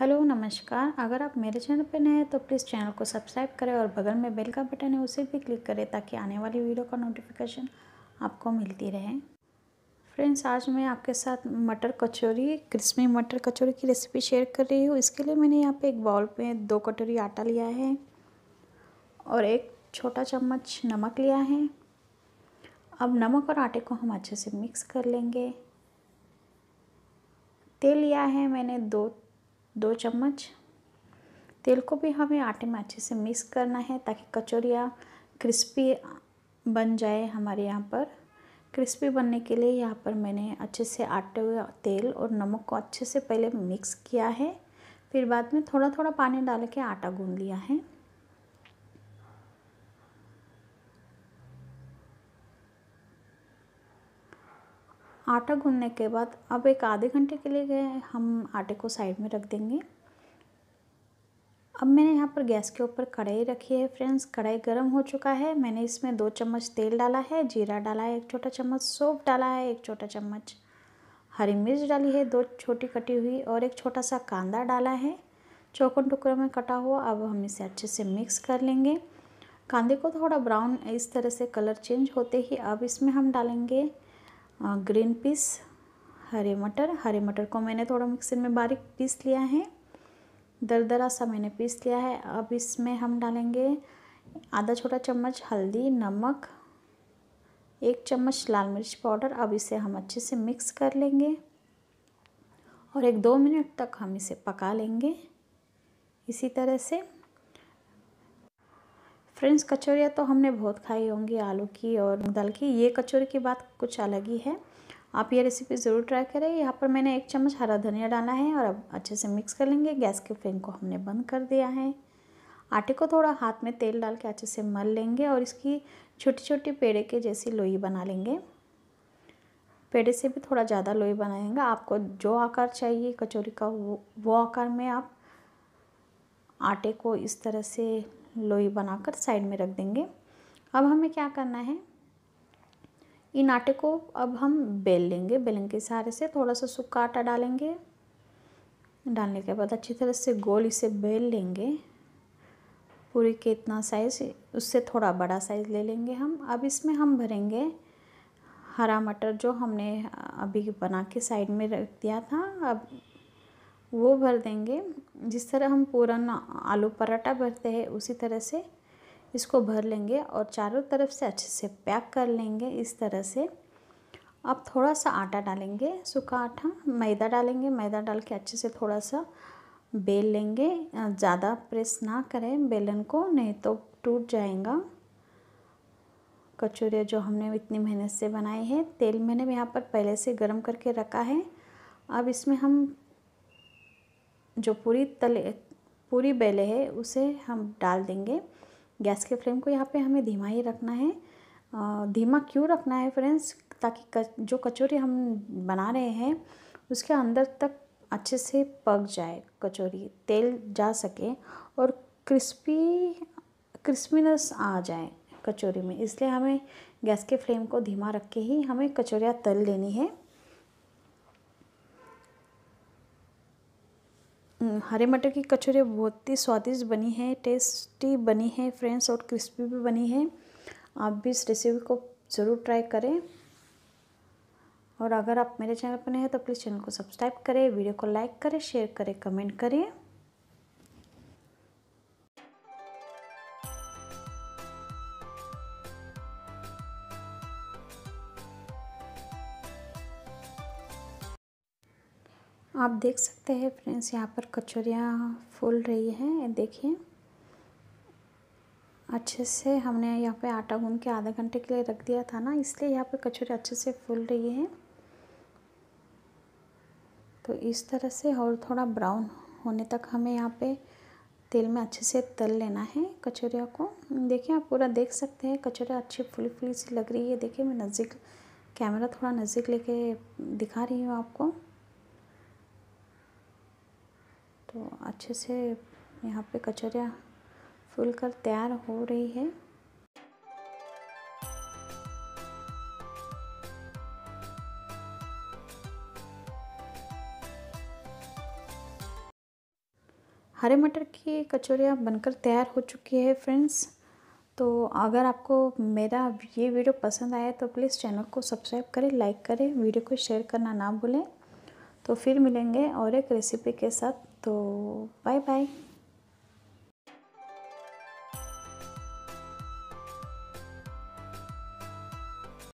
hello नमस्कार अगर आप मेरे चैनल पर नए हैं तो प्लीज़ चैनल को सब्सक्राइब करें और बगल में बेल का बटन है उसे भी क्लिक करें ताकि आने वाली वीडियो का नोटिफिकेशन आपको मिलती रहे फ्रेंड्स आज मैं आपके साथ मटर कचौरी क्रिस्पी मटर कचौरी की रेसिपी शेयर कर रही हूँ इसके लिए मैंने यहाँ पे एक बाउल में दो कटोरी आटा लिया है और एक छोटा चम्मच नमक लिया है अब नमक और आटे को हम अच्छे से मिक्स कर लेंगे तेल लिया है मैंने दो दो चम्मच तेल को भी हमें आटे में अच्छे से मिक्स करना है ताकि कचौरियाँ क्रिस्पी बन जाए हमारे यहाँ पर क्रिस्पी बनने के लिए यहाँ पर मैंने अच्छे से आटे तेल और नमक को अच्छे से पहले मिक्स किया है फिर बाद में थोड़ा थोड़ा पानी डाल के आटा गूँध लिया है आटा गूंदने के बाद अब एक आधे घंटे के लिए गए हम आटे को साइड में रख देंगे अब मैंने यहाँ पर गैस के ऊपर कढ़ाई रखी है फ्रेंड्स कढ़ाई गर्म हो चुका है मैंने इसमें दो चम्मच तेल डाला है जीरा डाला है एक छोटा चम्मच सोप डाला है एक छोटा चम्मच हरी मिर्च डाली है दो छोटी कटी हुई और एक छोटा सा कांदा डाला है चौकन टुकड़ों में कटा हुआ अब हम इसे अच्छे से मिक्स कर लेंगे कांदे को थोड़ा ब्राउन इस तरह से कलर चेंज होते ही अब इसमें हम डालेंगे ग्रीन पीस हरे मटर हरे मटर को मैंने थोड़ा मिक्सर में बारीक पीस लिया है दरदरा सा मैंने पीस लिया है अब इसमें हम डालेंगे आधा छोटा चम्मच हल्दी नमक एक चम्मच लाल मिर्च पाउडर अब इसे हम अच्छे से मिक्स कर लेंगे और एक दो मिनट तक हम इसे पका लेंगे इसी तरह से फ्रेंड्स कचौरियाँ तो हमने बहुत खाई होंगी आलू की और दाल की ये कचौरी की बात कुछ अलग ही है आप ये रेसिपी ज़रूर ट्राई करें यहाँ पर मैंने एक चम्मच हरा धनिया डाला है और अब अच्छे से मिक्स कर लेंगे गैस के फ्लेम को हमने बंद कर दिया है आटे को थोड़ा हाथ में तेल डाल के अच्छे से मल लेंगे और इसकी छोटी छोटी पेड़े के जैसी लोई बना लेंगे पेड़े से भी थोड़ा ज़्यादा लोई बनाएंगे आपको जो आकार चाहिए कचौरी का वो वो आकार में आप आटे को इस तरह से लोई बनाकर साइड में रख देंगे अब हमें क्या करना है इन आटे को अब हम बेल लेंगे बेलन के सहारे से थोड़ा सा सूखा आटा डालेंगे डालने के बाद अच्छी तरह से गोल इसे बेल लेंगे पूरी के इतना साइज़ उससे थोड़ा बड़ा साइज़ ले लेंगे हम अब इसमें हम भरेंगे हरा मटर जो हमने अभी बना के साइड में रख दिया था अब वो भर देंगे जिस तरह हम पूरा आलू पराठा भरते हैं उसी तरह से इसको भर लेंगे और चारों तरफ से अच्छे से पैक कर लेंगे इस तरह से अब थोड़ा सा आटा डालेंगे सूखा आटा मैदा डालेंगे मैदा डाल के अच्छे से थोड़ा सा बेल लेंगे ज़्यादा प्रेस ना करें बेलन को नहीं तो टूट जाएगा कचौरिया जो हमने इतनी मेहनत से बनाई है तेल मैंने यहाँ पर पहले से गर्म करके रखा है अब इसमें हम जो पूरी तले पूरी बेले है उसे हम डाल देंगे गैस के फ्लेम को यहाँ पे हमें धीमा ही रखना है धीमा क्यों रखना है फ्रेंड्स ताकि कच, जो कचौरी हम बना रहे हैं उसके अंदर तक अच्छे से पक जाए कचौरी तेल जा सके और क्रिस्पी क्रिस्पीनेस आ जाए कचौरी में इसलिए हमें गैस के फ्लेम को धीमा रख के ही हमें कचौरियाँ तल लेनी है हरे मटर की कचौरी बहुत ही स्वादिष्ट बनी है टेस्टी बनी है फ्रेंड्स और क्रिस्पी भी बनी है आप भी इस रेसिपी को ज़रूर ट्राई करें और अगर आप मेरे चैनल पर नए हैं तो प्लीज़ चैनल को सब्सक्राइब करें वीडियो को लाइक करें शेयर करें कमेंट करें आप देख सकते हैं फ्रेंड्स यहाँ पर कचौरियाँ फूल रही हैं देखिए अच्छे से हमने यहाँ पे आटा गूंद के आधे घंटे के लिए रख दिया था ना इसलिए यहाँ पे कचौरी अच्छे से फूल रही है तो इस तरह से और थोड़ा ब्राउन होने तक हमें यहाँ पे तेल में अच्छे से तल लेना है कचौरिया को देखिए आप पूरा देख सकते हैं कचौरिया अच्छी फुली फुली सी लग रही है देखिए मैं नज़दीक कैमरा थोड़ा नज़दीक लेके दिखा रही हूँ आपको तो अच्छे से यहाँ पे कचरिया फूल कर तैयार हो रही है हरे मटर की कचौरियाँ बनकर तैयार हो चुकी है फ्रेंड्स तो अगर आपको मेरा ये वीडियो पसंद आया तो प्लीज़ चैनल को सब्सक्राइब करें लाइक करें वीडियो को शेयर करना ना भूलें तो फिर मिलेंगे और एक रेसिपी के साथ तो बाय बाय